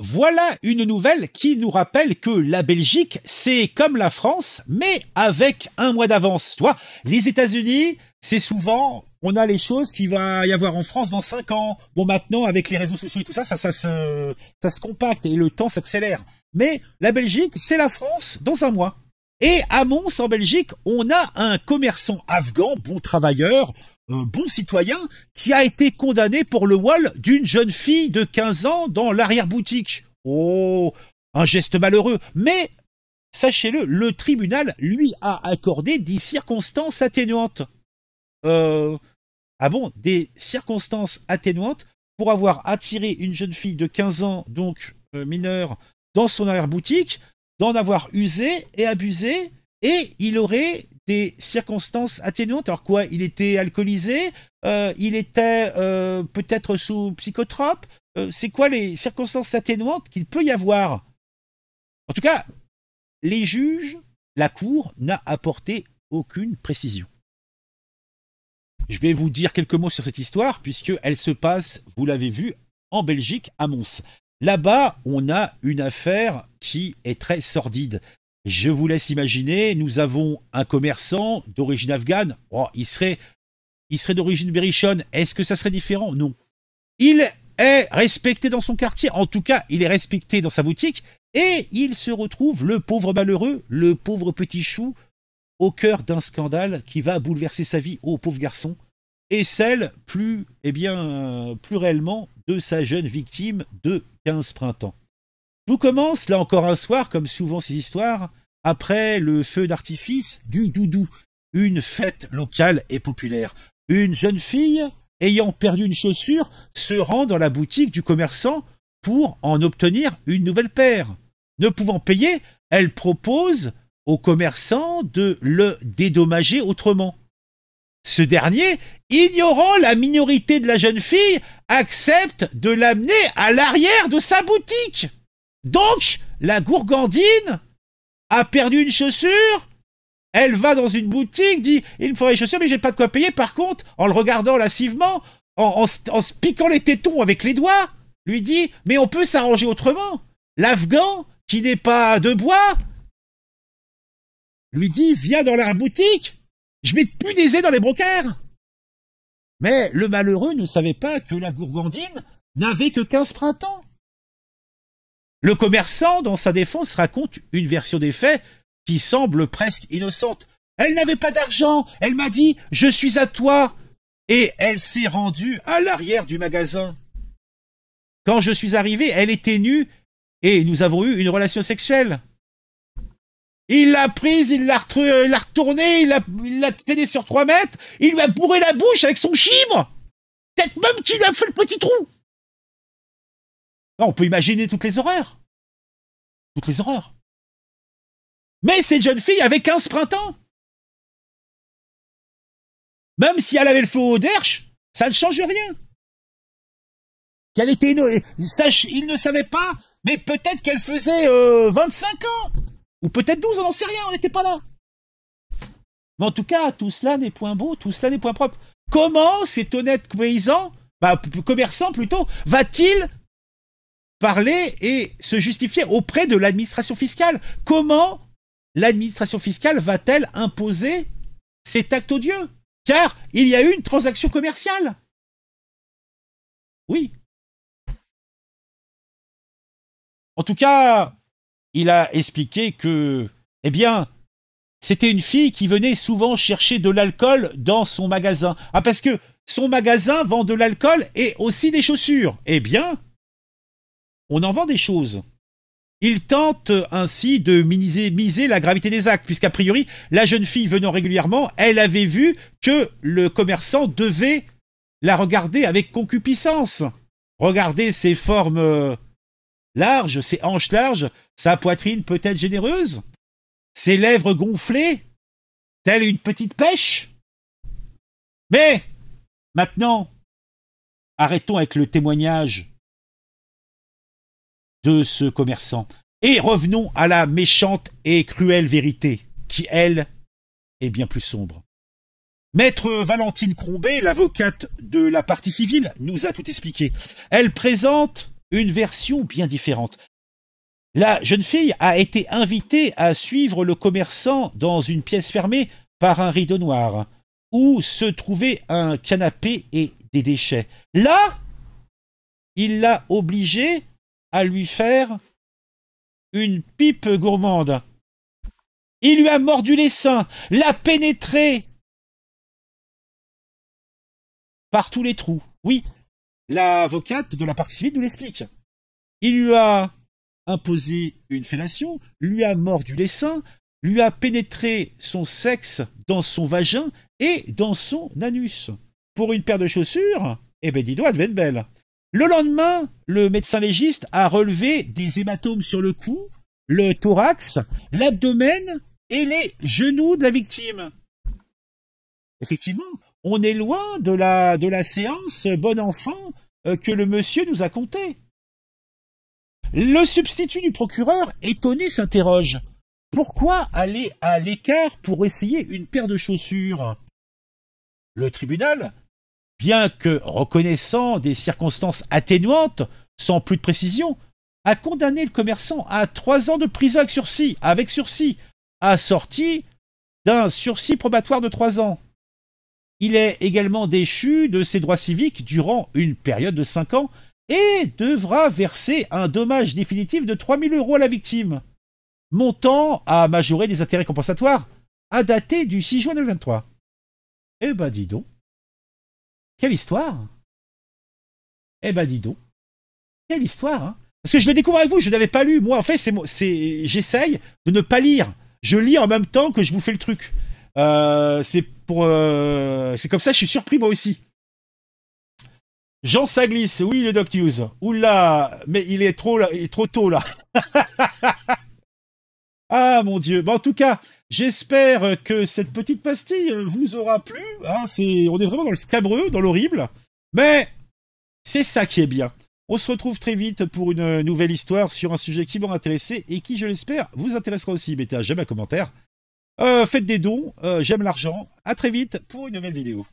Voilà une nouvelle qui nous rappelle que la Belgique, c'est comme la France, mais avec un mois d'avance. Toi, les États-Unis, c'est souvent, on a les choses qui va y avoir en France dans cinq ans. Bon, maintenant, avec les réseaux sociaux et tout ça, ça, ça, se, ça se compacte et le temps s'accélère. Mais la Belgique, c'est la France dans un mois. Et à Mons, en Belgique, on a un commerçant afghan, bon travailleur, un bon citoyen qui a été condamné pour le voile d'une jeune fille de 15 ans dans l'arrière-boutique. Oh, un geste malheureux. Mais, sachez-le, le tribunal lui a accordé des circonstances atténuantes. Euh, ah bon, des circonstances atténuantes pour avoir attiré une jeune fille de 15 ans, donc euh, mineure, dans son arrière-boutique, d'en avoir usé et abusé, et il aurait des circonstances atténuantes. Alors quoi Il était alcoolisé euh, Il était euh, peut-être sous psychotrope euh, C'est quoi les circonstances atténuantes qu'il peut y avoir En tout cas, les juges, la Cour n'a apporté aucune précision. Je vais vous dire quelques mots sur cette histoire, puisqu'elle se passe, vous l'avez vu, en Belgique, à Mons. Là-bas, on a une affaire qui est très sordide. Je vous laisse imaginer, nous avons un commerçant d'origine afghane. Oh, il serait, il serait d'origine berrichonne. Est-ce que ça serait différent Non. Il est respecté dans son quartier. En tout cas, il est respecté dans sa boutique. Et il se retrouve, le pauvre malheureux, le pauvre petit chou, au cœur d'un scandale qui va bouleverser sa vie, au pauvre garçon, et celle, plus, eh bien, euh, plus réellement, de sa jeune victime de 15 printemps. Tout commence, là encore un soir, comme souvent ces histoires, après le feu d'artifice du doudou, une fête locale et populaire. Une jeune fille, ayant perdu une chaussure, se rend dans la boutique du commerçant pour en obtenir une nouvelle paire. Ne pouvant payer, elle propose au commerçant de le dédommager autrement. Ce dernier, ignorant la minorité de la jeune fille, accepte de l'amener à l'arrière de sa boutique. Donc, la gourgandine a perdu une chaussure, elle va dans une boutique, dit Il me faudrait des chaussures, mais j'ai pas de quoi payer. Par contre, en le regardant lascivement, en, en, en se piquant les tétons avec les doigts, lui dit Mais on peut s'arranger autrement. L'Afghan, qui n'est pas de bois, lui dit Viens dans la boutique, je vais te punaiser dans les brocaires. Mais le malheureux ne savait pas que la gourgandine n'avait que 15 printemps. Le commerçant, dans sa défense, raconte une version des faits qui semble presque innocente. Elle n'avait pas d'argent, elle m'a dit « je suis à toi » et elle s'est rendue à l'arrière du magasin. Quand je suis arrivé, elle était nue et nous avons eu une relation sexuelle. Il l'a prise, il l'a euh, retournée, il l'a traînée sur trois mètres, il lui a bourré la bouche avec son chibre Peut-être même qu'il a fait le petit trou on peut imaginer toutes les horreurs. Toutes les horreurs. Mais cette jeune fille avait 15 printemps. Même si elle avait le feu au derche, ça ne change rien. Qu'elle était sache il ne savait pas, mais peut-être qu'elle faisait 25 euh, ans. Ou peut-être 12, on n'en sait rien, on n'était pas là. Mais en tout cas, tout cela n'est point beau, tout cela n'est point propre. Comment cet honnête paysan, bah, commerçant plutôt, va-t-il parler et se justifier auprès de l'administration fiscale. Comment l'administration fiscale va-t-elle imposer cet acte odieux Car il y a eu une transaction commerciale. Oui. En tout cas, il a expliqué que, eh bien, c'était une fille qui venait souvent chercher de l'alcool dans son magasin. Ah, parce que son magasin vend de l'alcool et aussi des chaussures. Eh bien, on en vend des choses. Il tente ainsi de minimiser, la gravité des actes, puisqu'a priori, la jeune fille venant régulièrement, elle avait vu que le commerçant devait la regarder avec concupiscence. Regarder ses formes euh, larges, ses hanches larges, sa poitrine peut-être généreuse, ses lèvres gonflées, telle une petite pêche. Mais, maintenant, arrêtons avec le témoignage de ce commerçant. Et revenons à la méchante et cruelle vérité, qui, elle, est bien plus sombre. Maître Valentine Crombet, l'avocate de la partie civile, nous a tout expliqué. Elle présente une version bien différente. La jeune fille a été invitée à suivre le commerçant dans une pièce fermée par un rideau noir, où se trouvait un canapé et des déchets. Là, il l'a obligée à lui faire une pipe gourmande. Il lui a mordu les seins, l'a pénétré par tous les trous. Oui, l'avocate de la partie civile nous l'explique. Il lui a imposé une fellation, lui a mordu les seins, lui a pénétré son sexe dans son vagin et dans son anus. Pour une paire de chaussures, eh bien, dis-donc, devait être belle. Le lendemain, le médecin légiste a relevé des hématomes sur le cou, le thorax, l'abdomen et les genoux de la victime. Effectivement, on est loin de la, de la séance bon enfant euh, que le monsieur nous a contée. Le substitut du procureur, étonné, s'interroge. Pourquoi aller à l'écart pour essayer une paire de chaussures Le tribunal bien que reconnaissant des circonstances atténuantes, sans plus de précision, a condamné le commerçant à trois ans de prison avec sursis, avec sursis, assorti d'un sursis probatoire de trois ans. Il est également déchu de ses droits civiques durant une période de cinq ans et devra verser un dommage définitif de 3000 euros à la victime, montant à majorer des intérêts compensatoires à dater du 6 juin 2023. Eh ben dis donc. Quelle histoire Eh ben dis donc. Quelle histoire, hein Parce que je vais découvrir avec vous, je n'avais pas lu. Moi, en fait, c'est, j'essaye de ne pas lire. Je lis en même temps que je vous fais le truc. Euh, c'est pour, euh, c'est comme ça, je suis surpris moi aussi. Jean Saglis, oui, le News. Oula, mais il est trop, il est trop tôt là. Ah mon Dieu. en tout cas, j'espère que cette petite pastille vous aura plu. Hein. c'est, on est vraiment dans le scabreux, dans l'horrible. Mais c'est ça qui est bien. On se retrouve très vite pour une nouvelle histoire sur un sujet qui m'a intéressé et qui, je l'espère, vous intéressera aussi. Mettez un j'aime, un commentaire. Euh, faites des dons, euh, j'aime l'argent. À très vite pour une nouvelle vidéo.